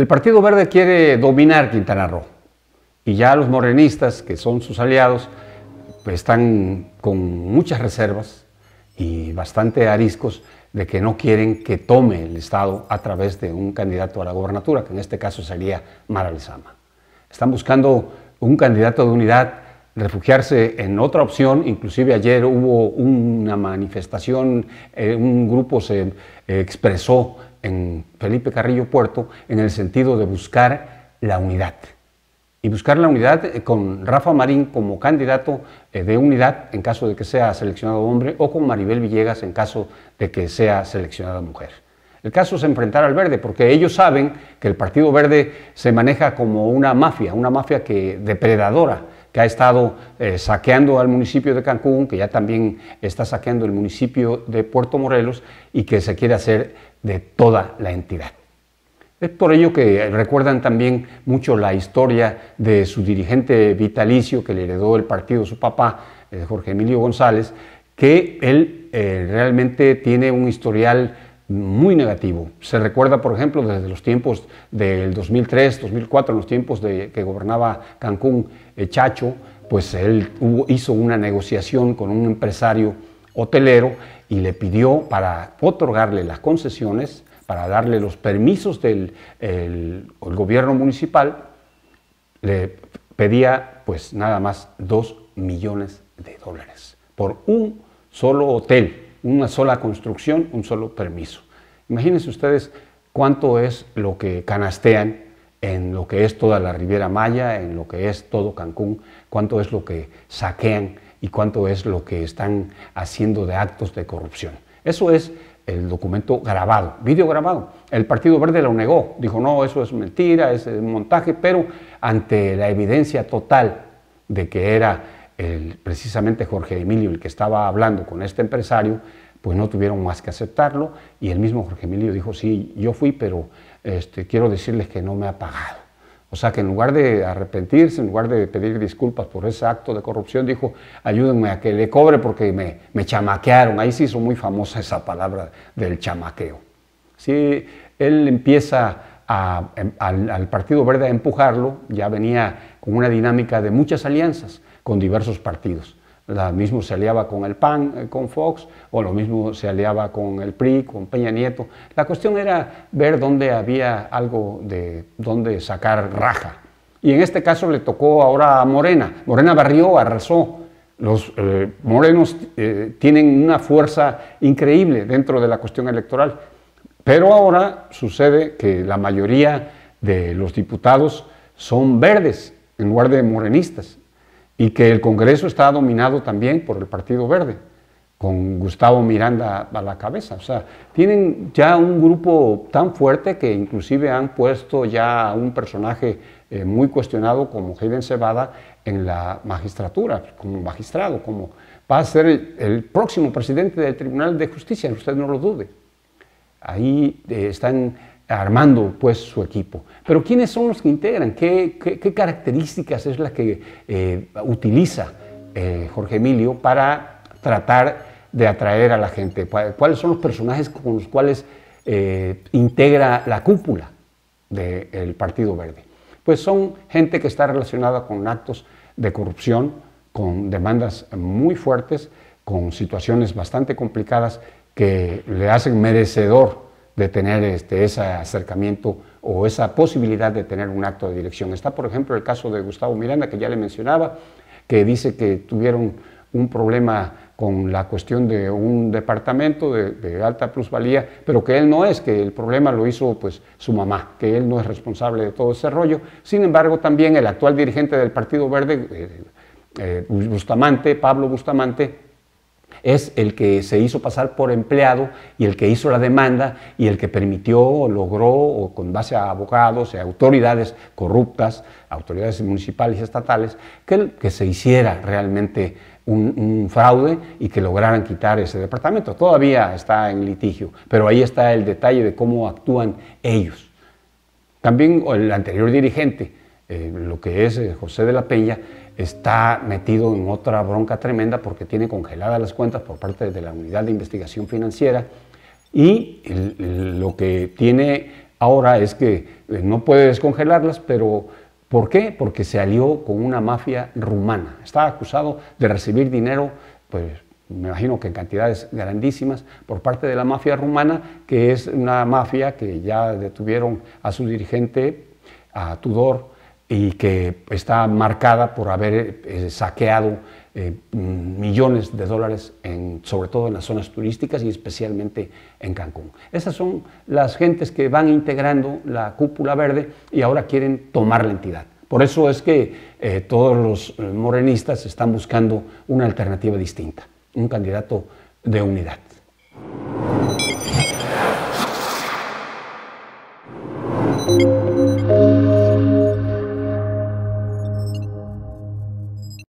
el Partido Verde quiere dominar Quintana Roo y ya los morenistas, que son sus aliados, están con muchas reservas y bastante ariscos de que no quieren que tome el Estado a través de un candidato a la gobernatura, que en este caso sería Mara Están buscando un candidato de unidad, refugiarse en otra opción, inclusive ayer hubo una manifestación, eh, un grupo se eh, expresó en Felipe Carrillo Puerto en el sentido de buscar la unidad. Y buscar la unidad eh, con Rafa Marín como candidato eh, de unidad en caso de que sea seleccionado hombre o con Maribel Villegas en caso de que sea seleccionada mujer. El caso es enfrentar al verde, porque ellos saben que el Partido Verde se maneja como una mafia, una mafia que depredadora, que ha estado eh, saqueando al municipio de Cancún, que ya también está saqueando el municipio de Puerto Morelos y que se quiere hacer de toda la entidad. Es por ello que recuerdan también mucho la historia de su dirigente vitalicio que le heredó el partido su papá, eh, Jorge Emilio González, que él eh, realmente tiene un historial muy negativo. Se recuerda, por ejemplo, desde los tiempos del 2003, 2004, en los tiempos de que gobernaba Cancún eh, Chacho, pues él hizo una negociación con un empresario hotelero y le pidió para otorgarle las concesiones, para darle los permisos del el, gobierno municipal, le pedía pues nada más 2 millones de dólares por un solo hotel, una sola construcción, un solo permiso. Imagínense ustedes cuánto es lo que canastean en lo que es toda la Riviera Maya, en lo que es todo Cancún, cuánto es lo que saquean y cuánto es lo que están haciendo de actos de corrupción. Eso es el documento grabado, video grabado. El Partido Verde lo negó, dijo, no, eso es mentira, es un montaje, pero ante la evidencia total de que era precisamente Jorge Emilio el que estaba hablando con este empresario, pues no tuvieron más que aceptarlo y el mismo Jorge Emilio dijo, sí, yo fui, pero este, quiero decirles que no me ha pagado. O sea que en lugar de arrepentirse, en lugar de pedir disculpas por ese acto de corrupción, dijo, ayúdenme a que le cobre porque me, chamaquearon. Ahí se hizo muy famosa esa palabra del chamaqueo. Si él empieza em, al Partido Verde a empujarlo, ya venía con una dinámica de muchas alianzas con diversos partidos lo mismo se aliaba con el PAN, eh, con Fox, o lo mismo se aliaba con el PRI, con Peña Nieto. La cuestión era ver dónde había algo de dónde sacar raja. Y en este caso le tocó ahora a Morena. Morena barrió, arrasó. Los eh, morenos eh, tienen una fuerza increíble dentro de la cuestión electoral. Pero ahora sucede que la mayoría de los diputados son verdes en lugar de morenistas y que el Congreso está dominado también por el Partido Verde, con Gustavo Miranda a la cabeza. O sea, tienen ya un grupo tan fuerte que inclusive han puesto ya un personaje eh, muy cuestionado como Hayden Cebada en la magistratura, como magistrado, como va a ser el, próximo presidente del Tribunal de Justicia, usted no lo dude. Ahí eh, están armando pues su equipo. Pero ¿quiénes son los que integran? ¿Qué, características es la que eh, utiliza eh, Jorge Emilio para tratar de atraer a la gente? ¿Cuáles son los personajes con los cuales eh, integra la cúpula del Partido Verde? Pues son gente que está relacionada con actos de corrupción, con demandas muy fuertes, con situaciones bastante complicadas que le hacen merecedor de tener este, ese acercamiento o esa posibilidad de tener un acto de dirección. Está, por ejemplo, el caso de Gustavo Miranda, que ya le mencionaba, que dice que tuvieron un problema con la cuestión de un departamento de, alta plusvalía, pero que él no es, que el problema lo hizo pues su mamá, que él no es responsable de todo ese rollo. Sin embargo, también el actual dirigente del Partido Verde, eh, eh, Bustamante, Pablo Bustamante, es el que se hizo pasar por empleado y el que hizo la demanda y el que permitió o logró, o con base a abogados, y autoridades corruptas, autoridades municipales y estatales, que, que se hiciera realmente un, fraude y que lograran quitar ese departamento. Todavía está en litigio, pero ahí está el detalle de cómo actúan ellos. También el anterior dirigente, eh, lo que es eh, José de la Peña, está metido en otra bronca tremenda porque tiene congeladas las cuentas por parte de la Unidad de Investigación Financiera y lo que tiene ahora es que eh, no puede descongelarlas, pero ¿por qué? Porque se alió con una mafia rumana. Está acusado de recibir dinero, pues me imagino que en cantidades grandísimas, por parte de la mafia rumana, que es una mafia que ya detuvieron a su dirigente, a Tudor, y que está marcada por haber eh, saqueado eh, millones de dólares, sobre todo en las zonas turísticas y especialmente en Cancún. Esas son las gentes que van integrando la cúpula verde y ahora quieren tomar la entidad. Por eso es que eh, todos los morenistas están buscando una alternativa distinta, un candidato de unidad.